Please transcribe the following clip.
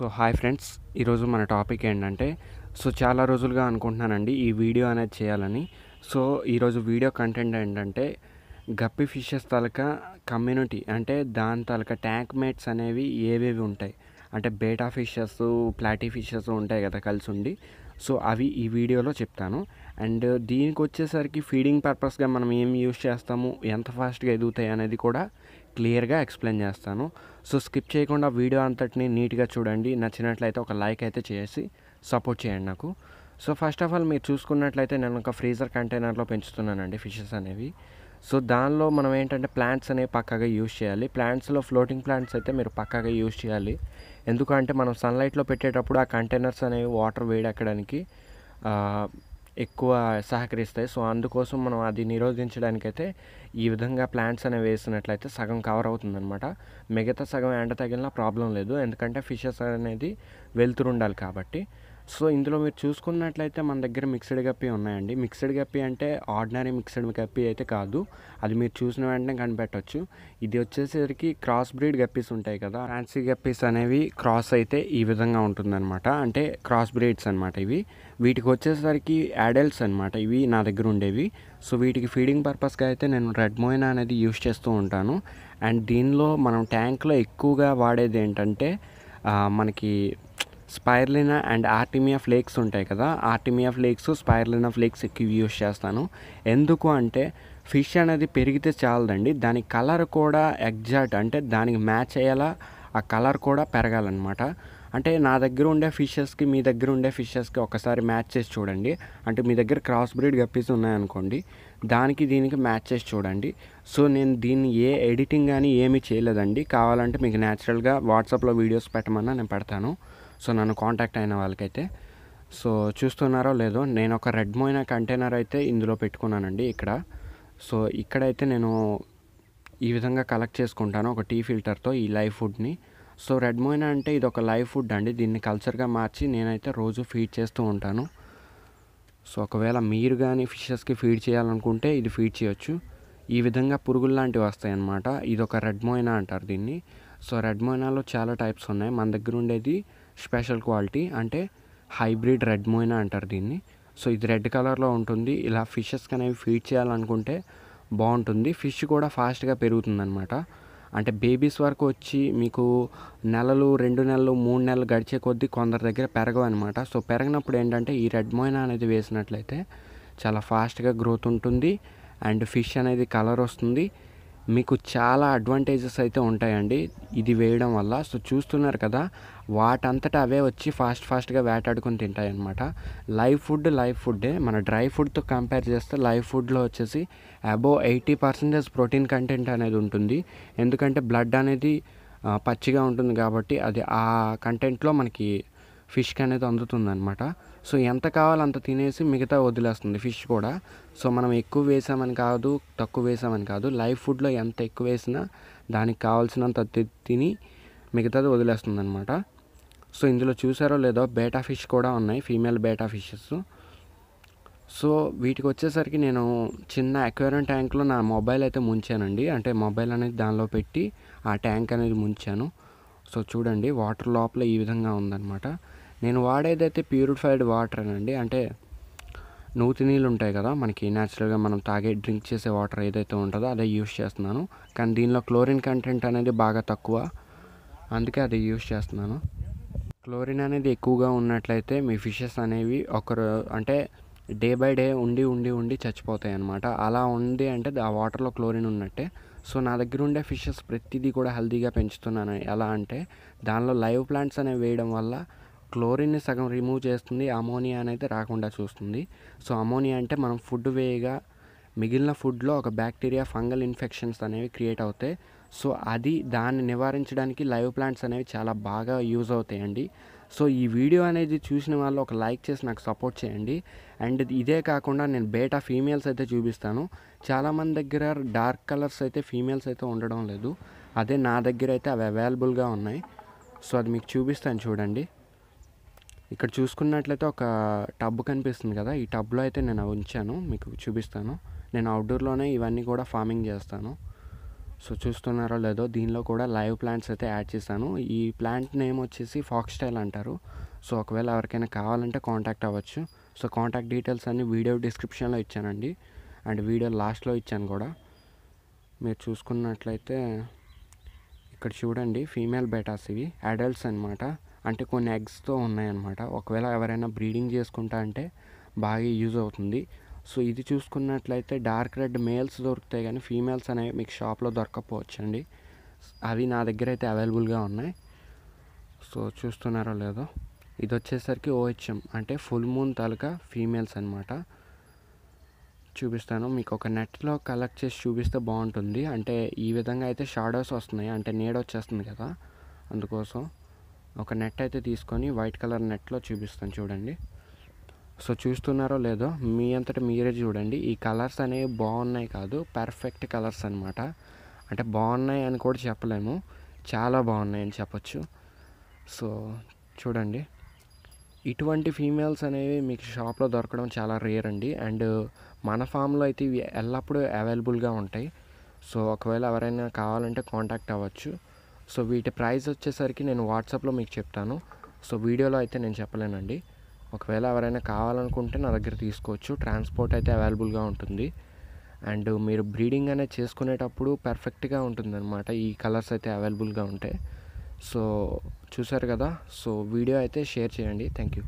so hi friends ఈరోజు మన topic ఏంటంటే సో చాలా రోజులుగా అనుకుంటున్నానండి ఈ వీడియో అనేది చేయాలని సో ఈరోజు వీడియో కంటెంట్ ఏంటంటే గప్పి ఫిషెస్ తలక కమ్యూనిటీ అంటే దాని తలక ట్యాంక్ మేట్స్ అనేవి ఏవేవి ఉంటాయి అంటే బేటా ఫిషెస్ ప్లాటీ ఫిషెస్ ఉంటాయి కదా కలిసి ఉండి సో అవి ఈ వీడియోలో చెప్తాను అండ్ దీనికి వచ్చేసరికి ఫీడింగ్ పర్పస్గా మనం ఏం యూస్ చేస్తాము ఎంత ఫాస్ట్గా ఎదుగుతాయి అనేది కూడా క్లియర్గా ఎక్స్ప్లెయిన్ చేస్తాను సో స్కిప్ చేయకుండా వీడియో అంతటిని నీట్గా చూడండి నచ్చినట్లయితే ఒక లైక్ అయితే చేసి సపోర్ట్ చేయండి నాకు సో ఫస్ట్ ఆఫ్ ఆల్ మీరు చూసుకున్నట్లయితే నేను ఒక ఫ్రీజర్ కంటైనర్లో పెంచుతున్నానండి ఫిషెస్ అనేవి సో దానిలో మనం ఏంటంటే ప్లాంట్స్ అనేవి పక్కగా యూజ్ చేయాలి ప్లాంట్స్లో ఫ్లోటింగ్ ప్లాంట్స్ అయితే మీరు పక్కగా యూజ్ చేయాలి ఎందుకంటే మనం సన్లైట్లో పెట్టేటప్పుడు ఆ కంటైనర్స్ అనేవి వాటర్ వేడెక్కడానికి ఎక్కువ సహకరిస్తాయి సో అందుకోసం మనం అది నిరోధించడానికైతే ఈ విధంగా ప్లాంట్స్ అనేవి వేసినట్లయితే సగం కవర్ అవుతుందనమాట మిగతా సగం ఎండ తగిలిన ప్రాబ్లం లేదు ఎందుకంటే ఫిషెస్ అనేది వెళ్తురుండాలి ఉండాలి కాబట్టి సో ఇందులో మీరు చూసుకున్నట్లయితే మన దగ్గర మిక్స్డ్ గప్పి ఉన్నాయండి మిక్స్డ్ గప్పి అంటే ఆర్డినరీ మిక్స్డ్ గప్పి అయితే కాదు అది మీరు చూసిన వెంటనే కనిపెట్టవచ్చు ఇది వచ్చేసరికి క్రాస్ బ్రీడ్ గప్పీస్ ఉంటాయి కదా ఫ్యాన్సీ గప్పీస్ అనేవి క్రాస్ అయితే ఈ విధంగా ఉంటుందన్నమాట అంటే క్రాస్ బ్రీడ్స్ అనమాట ఇవి వీటికి వచ్చేసరికి అడల్ట్స్ అనమాట ఇవి నా దగ్గర ఉండేవి సో వీటికి ఫీడింగ్ పర్పస్గా అయితే నేను రెడ్ మోయినా అనేది యూస్ చేస్తూ ఉంటాను అండ్ దీనిలో మనం ట్యాంక్లో ఎక్కువగా వాడేది ఏంటంటే మనకి స్పైర్లినా అండ్ ఆర్టిమియా ఫ్లేక్స్ ఉంటాయి కదా ఆర్టిమియా ఫ్లేక్స్ స్పైర్లినా ఫ్లేక్స్ ఎక్కువ యూస్ చేస్తాను ఎందుకు అంటే ఫిష్ అనేది పెరిగితే చాలదండి దాని కలర్ కూడా ఎగ్జాక్ట్ అంటే దానికి మ్యాచ్ అయ్యేలా ఆ కలర్ కూడా పెరగాలన్నమాట అంటే నా దగ్గర ఉండే ఫిషెస్కి మీ దగ్గర ఉండే ఫిషెస్కి ఒకసారి మ్యాచ్ చేసి చూడండి అంటే మీ దగ్గర క్రాస్ బ్రీడ్ గప్పీస్ ఉన్నాయనుకోండి దానికి దీనికి మ్యాచ్ చేసి చూడండి సో నేను దీన్ని ఏ ఎడిటింగ్ కానీ ఏమీ చేయలేదండి కావాలంటే మీకు న్యాచురల్గా వాట్సాప్లో వీడియోస్ పెట్టమన్నా నేను పెడతాను సో నన్ను కాంటాక్ట్ అయిన వాళ్ళకైతే సో చూస్తున్నారో లేదో నేను ఒక రెడ్ మోయిన కంటైనర్ అయితే ఇందులో పెట్టుకున్నానండి ఇక్కడ సో ఇక్కడైతే నేను ఈ విధంగా కలెక్ట్ చేసుకుంటాను ఒక టీ ఫిల్టర్తో ఈ లైవ్ ఫుడ్ని సో రెడ్ మోయిన అంటే ఇది ఒక లైవ్ ఫుడ్ అండి దీన్ని కల్చర్గా మార్చి నేనైతే రోజు ఫీడ్ చేస్తూ ఉంటాను సో ఒకవేళ మీరు కానీ ఫిషెస్కి ఫీడ్ చేయాలనుకుంటే ఇది ఫీడ్ చేయొచ్చు ఈ విధంగా పురుగులు లాంటివి వస్తాయి అన్నమాట ఇది ఒక రెడ్ మోయినా అంటారు దీన్ని సో రెడ్ మోయినాలో చాలా టైప్స్ ఉన్నాయి మన దగ్గర ఉండేది స్పెషల్ క్వాలిటీ అంటే హైబ్రిడ్ రెడ్ మోయినా అంటారు దీన్ని సో ఇది రెడ్ కలర్లో ఉంటుంది ఇలా ఫిషెస్కి అనేవి ఫీడ్ చేయాలనుకుంటే బాగుంటుంది ఫిష్ కూడా ఫాస్ట్గా పెరుగుతుంది అనమాట అంటే బేబీస్ వరకు వచ్చి మీకు నెలలు రెండు నెలలు మూడు నెలలు గడిచే కొద్దీ కొందరి దగ్గర పెరగవు అనమాట సో పెరగినప్పుడు ఏంటంటే ఈ రెడ్ మోయినా అనేది వేసినట్లయితే చాలా ఫాస్ట్గా గ్రోత్ ఉంటుంది అండ్ ఫిష్ అనేది కలర్ వస్తుంది మీకు చాలా అడ్వాంటేజెస్ అయితే ఉంటాయండి ఇది వేయడం వల్ల సో చూస్తున్నారు కదా వాటంతటా అవే వచ్చి ఫాస్ట్ ఫాస్ట్గా వేటాడుకొని తింటాయి అనమాట లైవ్ ఫుడ్ లైవ్ ఫుడ్డే మన డ్రై ఫుడ్తో కంపేర్ చేస్తే లైవ్ ఫుడ్లో వచ్చేసి above eighty percentage protein content అనేది ఉంటుంది ఎందుకంటే బ్లడ్ అనేది పచ్చిగా ఉంటుంది కాబట్టి అది ఆ కంటెంట్లో మనకి ఫిష్కి అనేది అందుతుంది అనమాట సో ఎంత కావాలో అంత తినేసి మిగతా వదిలేస్తుంది ఫిష్ కూడా సో మనం ఎక్కువ వేసామని కాదు తక్కువ వేసామని కాదు లైవ్ ఫుడ్లో ఎంత ఎక్కువ వేసినా దానికి కావాల్సినంత తిని మిగతాది వదిలేస్తుంది అనమాట సో ఇందులో చూసారో లేదో బేటా ఫిష్ కూడా ఉన్నాయి ఫీమేల్ బేటా ఫిషెస్ సో వీటికి వచ్చేసరికి నేను చిన్న అక్వేరియం ట్యాంక్లో నా మొబైల్ అయితే ముంచానండి అంటే మొబైల్ అనేది దానిలో పెట్టి ఆ ట్యాంక్ అనేది ముంచాను సో చూడండి వాటర్ లోపల ఈ విధంగా ఉందన్నమాట నేను వాడేదైతే ప్యూరిఫైడ్ వాటర్ అనండి అంటే నూతి నీళ్ళు ఉంటాయి కదా మనకి న్యాచురల్గా మనం తాగే డ్రింక్ చేసే వాటర్ ఏదైతే ఉంటుందో అదే యూస్ చేస్తున్నాను కానీ దీనిలో క్లోరిన్ కంటెంట్ అనేది బాగా తక్కువ అందుకే అది యూస్ చేస్తున్నాను క్లోరిన్ అనేది ఎక్కువగా ఉన్నట్లయితే మీ ఫిషెస్ అనేవి ఒకరు అంటే డే బై డే ఉండి ఉండి ఉండి చచ్చిపోతాయి అనమాట అలా ఉంది అంటే ఆ వాటర్లో క్లోరిన్ ఉన్నట్టే సో నా దగ్గర ఉండే ఫిషెస్ ప్రతిదీ కూడా హెల్తీగా పెంచుతున్నాను ఎలా అంటే దానిలో లైవ్ ప్లాంట్స్ అనేవి వేయడం వల్ల క్లోరిన్ని సగం రిమూవ్ చేస్తుంది అమోనియా అనేది రాకుండా చూస్తుంది సో అమోనియా అంటే మనం ఫుడ్ వేగా మిగిలిన ఫుడ్లో ఒక బ్యాక్టీరియా ఫంగల్ ఇన్ఫెక్షన్స్ అనేవి క్రియేట్ అవుతాయి సో అది దాన్ని నివారించడానికి లైవ్ ప్లాంట్స్ అనేవి చాలా బాగా యూజ్ అవుతాయండి సో ఈ వీడియో అనేది చూసిన వాళ్ళు ఒక లైక్ చేసి నాకు సపోర్ట్ చేయండి అండ్ ఇదే కాకుండా నేను బేటా ఫీమేల్స్ అయితే చూపిస్తాను చాలామంది దగ్గర డార్క్ కలర్స్ అయితే ఫీమేల్స్ అయితే ఉండడం లేదు అదే నా దగ్గర అయితే అవి అవైలబుల్గా ఉన్నాయి సో అది మీకు చూపిస్తాను చూడండి ఇక్కడ చూసుకున్నట్లయితే ఒక టబ్ కనిపిస్తుంది కదా ఈ టబ్లో అయితే నేను ఉంచాను మీకు చూపిస్తాను నేను అవుట్డోర్లోనే ఇవన్నీ కూడా ఫార్మింగ్ చేస్తాను సో చూస్తున్నారో లేదో దీనిలో కూడా లైవ్ ప్లాంట్స్ అయితే యాడ్ చేశాను ఈ ప్లాంట్ నేమ్ వచ్చేసి ఫాక్స్టైల్ అంటారు సో ఒకవేళ ఎవరికైనా కావాలంటే కాంటాక్ట్ అవ్వచ్చు సో కాంటాక్ట్ డీటెయిల్స్ అన్ని వీడియో డిస్క్రిప్షన్లో ఇచ్చానండి అండ్ వీడియో లాస్ట్లో ఇచ్చాను కూడా మీరు చూసుకున్నట్లయితే ఇక్కడ చూడండి ఫీమేల్ బెటాస్ ఇవి అడల్ట్స్ అనమాట అంటే కొన్ని ఎగ్స్తో ఉన్నాయన్నమాట ఒకవేళ ఎవరైనా బ్రీడింగ్ చేసుకుంటా అంటే బాగా యూజ్ అవుతుంది సో ఇది చూసుకున్నట్లయితే డార్క్ రెడ్ మేల్స్ దొరుకుతాయి కానీ ఫీమేల్స్ అనేవి మీకు షాప్లో అండి అవి నా దగ్గర అయితే అవైలబుల్గా ఉన్నాయి సో చూస్తున్నారో లేదో ఇది వచ్చేసరికి ఓహెచ్ఎం అంటే ఫుల్ మూన్ తాలూకా ఫీమేల్స్ అనమాట చూపిస్తాను మీకు ఒక నెట్లో కలెక్ట్ చేసి చూపిస్తే బాగుంటుంది అంటే ఈ విధంగా అయితే షాడోస్ వస్తున్నాయి అంటే నీడ వచ్చేస్తుంది కదా అందుకోసం ఒక నెట్ అయితే తీసుకొని వైట్ కలర్ నెట్లో చూపిస్తాను చూడండి సో చూస్తున్నారో లేదో మీ అంతటి మీరే చూడండి ఈ కలర్స్ అనేవి బాగున్నాయి కాదు పర్ఫెక్ట్ కలర్స్ అనమాట అంటే బాగున్నాయి అని కూడా చెప్పలేము చాలా బాగున్నాయి అని చెప్పచ్చు సో చూడండి ఇటువంటి ఫీమేల్స్ అనేవి మీకు షాప్లో దొరకడం చాలా రేర్ అండి అండ్ మన ఫామ్లో అయితే ఇవి ఎల్లప్పుడూ అవైలబుల్గా ఉంటాయి సో ఒకవేళ ఎవరైనా కావాలంటే కాంటాక్ట్ అవ్వచ్చు సో వీటి ప్రైస్ వచ్చేసరికి నేను వాట్సాప్లో మీకు చెప్తాను సో వీడియోలో అయితే నేను చెప్పలేనండి ఒకవేళ ఎవరైనా కావాలనుకుంటే నా దగ్గర తీసుకోవచ్చు ట్రాన్స్పోర్ట్ అయితే అవైలబుల్గా ఉంటుంది అండ్ మీరు బ్రీడింగ్ అనేది చేసుకునేటప్పుడు పర్ఫెక్ట్గా అనమాట ఈ కలర్స్ అయితే అవైలబుల్గా ఉంటాయి సో చూసారు కదా సో వీడియో అయితే షేర్ చేయండి థ్యాంక్ యూ